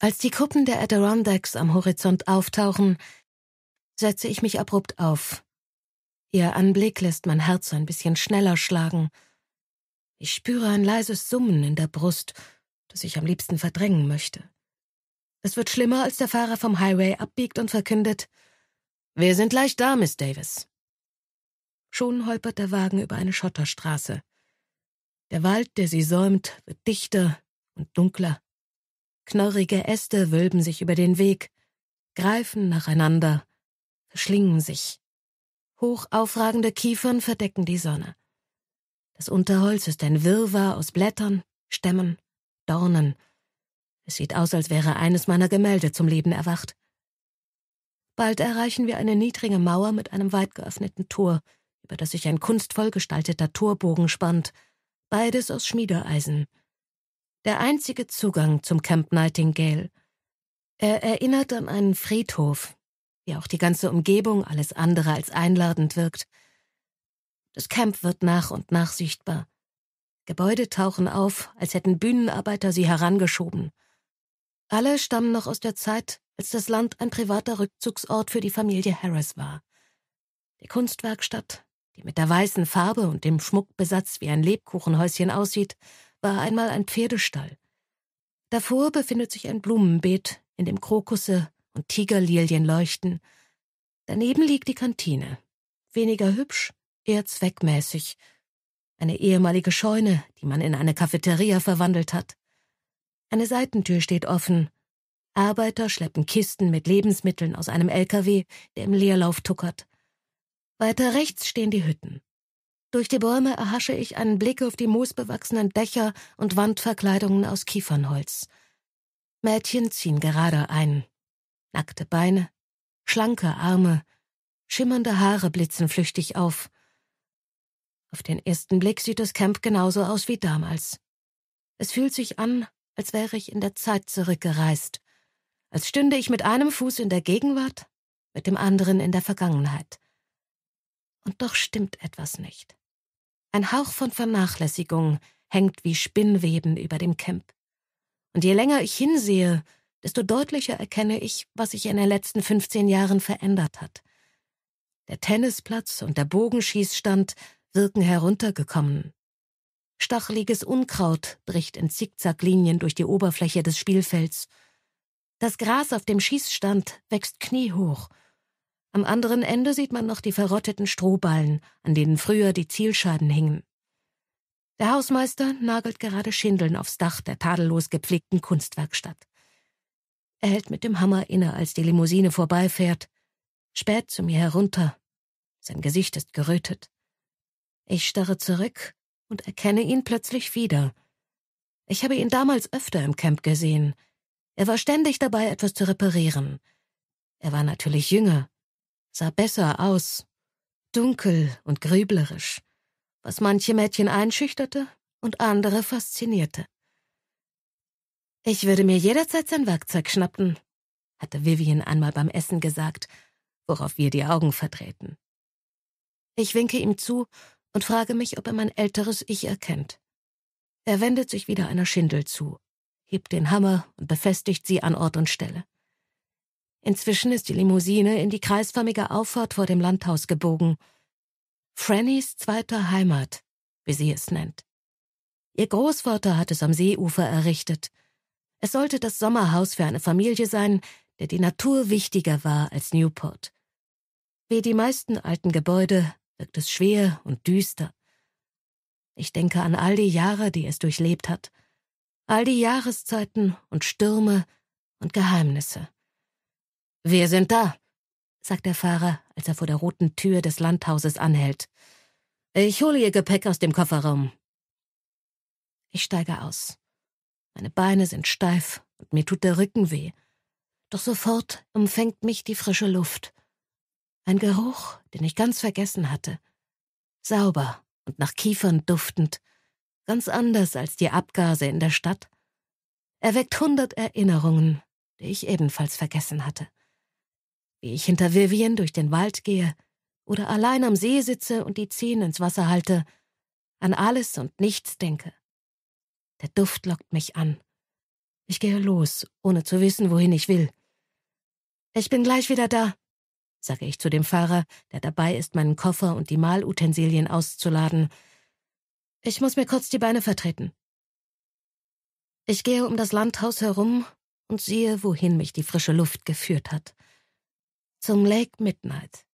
Als die Kuppen der Adirondacks am Horizont auftauchen, setze ich mich abrupt auf. Ihr Anblick lässt mein Herz ein bisschen schneller schlagen. Ich spüre ein leises Summen in der Brust, das ich am liebsten verdrängen möchte. Es wird schlimmer, als der Fahrer vom Highway abbiegt und verkündet, wir sind gleich da, Miss Davis. Schon holpert der Wagen über eine Schotterstraße. Der Wald, der sie säumt, wird dichter und dunkler. Knorrige Äste wölben sich über den Weg, greifen nacheinander, verschlingen sich. Hoch aufragende Kiefern verdecken die Sonne. Das Unterholz ist ein Wirrwarr aus Blättern, Stämmen, Dornen. Es sieht aus, als wäre eines meiner Gemälde zum Leben erwacht. Bald erreichen wir eine niedrige Mauer mit einem weit geöffneten Tor, über das sich ein kunstvoll gestalteter Torbogen spannt, beides aus Schmiedeeisen, der einzige Zugang zum Camp Nightingale. Er erinnert an einen Friedhof, wie auch die ganze Umgebung alles andere als einladend wirkt. Das Camp wird nach und nach sichtbar. Gebäude tauchen auf, als hätten Bühnenarbeiter sie herangeschoben. Alle stammen noch aus der Zeit, als das Land ein privater Rückzugsort für die Familie Harris war. Die Kunstwerkstatt, die mit der weißen Farbe und dem Schmuckbesatz wie ein Lebkuchenhäuschen aussieht, war einmal ein Pferdestall. Davor befindet sich ein Blumenbeet, in dem Krokusse und Tigerlilien leuchten. Daneben liegt die Kantine. Weniger hübsch, eher zweckmäßig. Eine ehemalige Scheune, die man in eine Cafeteria verwandelt hat. Eine Seitentür steht offen. Arbeiter schleppen Kisten mit Lebensmitteln aus einem LKW, der im Leerlauf tuckert. Weiter rechts stehen die Hütten. Durch die Bäume erhasche ich einen Blick auf die moosbewachsenen Dächer und Wandverkleidungen aus Kiefernholz. Mädchen ziehen gerade ein. Nackte Beine, schlanke Arme, schimmernde Haare blitzen flüchtig auf. Auf den ersten Blick sieht das Camp genauso aus wie damals. Es fühlt sich an, als wäre ich in der Zeit zurückgereist, als stünde ich mit einem Fuß in der Gegenwart, mit dem anderen in der Vergangenheit. Und doch stimmt etwas nicht. Ein Hauch von Vernachlässigung hängt wie Spinnweben über dem Camp. Und je länger ich hinsehe, desto deutlicher erkenne ich, was sich in den letzten 15 Jahren verändert hat. Der Tennisplatz und der Bogenschießstand wirken heruntergekommen. Stacheliges Unkraut bricht in Zickzacklinien durch die Oberfläche des Spielfelds. Das Gras auf dem Schießstand wächst kniehoch am anderen Ende sieht man noch die verrotteten Strohballen, an denen früher die Zielscheiben hingen. Der Hausmeister nagelt gerade Schindeln aufs Dach der tadellos gepflegten Kunstwerkstatt. Er hält mit dem Hammer inne, als die Limousine vorbeifährt, späht zu mir herunter. Sein Gesicht ist gerötet. Ich starre zurück und erkenne ihn plötzlich wieder. Ich habe ihn damals öfter im Camp gesehen. Er war ständig dabei, etwas zu reparieren. Er war natürlich jünger sah besser aus, dunkel und grüblerisch, was manche Mädchen einschüchterte und andere faszinierte. Ich würde mir jederzeit sein Werkzeug schnappen, hatte Vivian einmal beim Essen gesagt, worauf wir die Augen verdrehten. Ich winke ihm zu und frage mich, ob er mein älteres Ich erkennt. Er wendet sich wieder einer Schindel zu, hebt den Hammer und befestigt sie an Ort und Stelle. Inzwischen ist die Limousine in die kreisförmige Auffahrt vor dem Landhaus gebogen. Frannys zweite Heimat, wie sie es nennt. Ihr Großvater hat es am Seeufer errichtet. Es sollte das Sommerhaus für eine Familie sein, der die Natur wichtiger war als Newport. Wie die meisten alten Gebäude wirkt es schwer und düster. Ich denke an all die Jahre, die es durchlebt hat, all die Jahreszeiten und Stürme und Geheimnisse. Wir sind da, sagt der Fahrer, als er vor der roten Tür des Landhauses anhält. Ich hole Ihr Gepäck aus dem Kofferraum. Ich steige aus. Meine Beine sind steif und mir tut der Rücken weh. Doch sofort umfängt mich die frische Luft. Ein Geruch, den ich ganz vergessen hatte. Sauber und nach Kiefern duftend, ganz anders als die Abgase in der Stadt. Er weckt hundert Erinnerungen, die ich ebenfalls vergessen hatte wie ich hinter Vivien durch den Wald gehe oder allein am See sitze und die Zehen ins Wasser halte, an alles und nichts denke. Der Duft lockt mich an. Ich gehe los, ohne zu wissen, wohin ich will. Ich bin gleich wieder da, sage ich zu dem Fahrer, der dabei ist, meinen Koffer und die Mahlutensilien auszuladen. Ich muss mir kurz die Beine vertreten. Ich gehe um das Landhaus herum und sehe, wohin mich die frische Luft geführt hat zum Lake Midnight.